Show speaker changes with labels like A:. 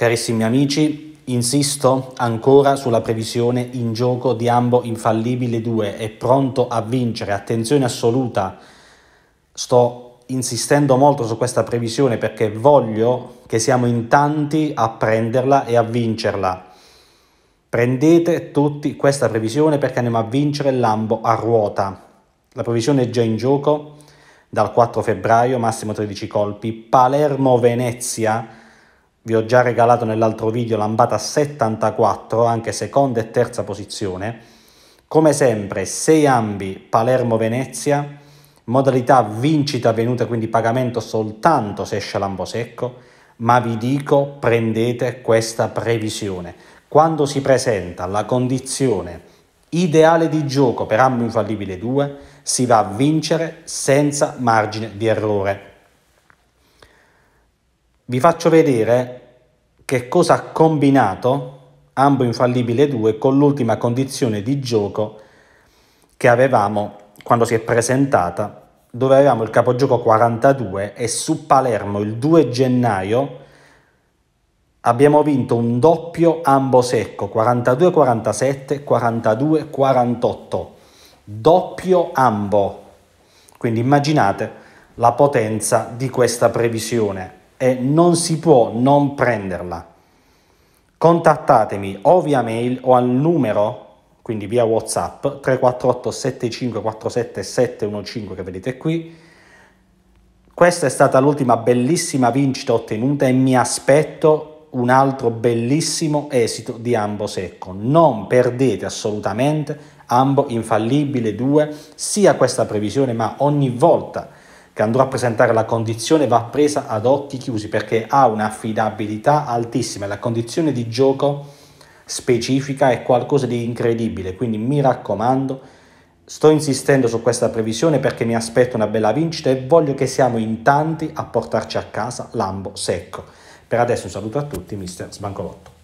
A: Carissimi amici, insisto ancora sulla previsione in gioco di ambo infallibile 2 è pronto a vincere, attenzione assoluta. Sto insistendo molto su questa previsione perché voglio che siamo in tanti a prenderla e a vincerla. Prendete tutti questa previsione perché andiamo a vincere l'ambo a ruota. La previsione è già in gioco dal 4 febbraio, massimo 13 colpi. Palermo-Venezia vi ho già regalato nell'altro video l'ambata 74, anche seconda e terza posizione. Come sempre, 6 ambi Palermo-Venezia, modalità vincita venuta, quindi pagamento soltanto se esce l'ambo secco, ma vi dico prendete questa previsione. Quando si presenta la condizione ideale di gioco per ambo infallibile 2, si va a vincere senza margine di errore vi faccio vedere che cosa ha combinato Ambo Infallibile 2 con l'ultima condizione di gioco che avevamo quando si è presentata, dove avevamo il capogioco 42 e su Palermo il 2 gennaio abbiamo vinto un doppio ambo secco 42-47, 42-48, doppio ambo. Quindi immaginate la potenza di questa previsione e non si può non prenderla. Contattatemi o via mail o al numero, quindi via WhatsApp 348 7547 715 che vedete qui. Questa è stata l'ultima bellissima vincita ottenuta e mi aspetto un altro bellissimo esito di Ambo Secco. Non perdete assolutamente Ambo Infallibile 2, sia questa previsione ma ogni volta che che andrò a presentare la condizione va presa ad occhi chiusi perché ha un'affidabilità altissima, la condizione di gioco specifica è qualcosa di incredibile, quindi mi raccomando, sto insistendo su questa previsione perché mi aspetto una bella vincita e voglio che siamo in tanti a portarci a casa l'ambo secco. Per adesso un saluto a tutti, mister Sbancolotto.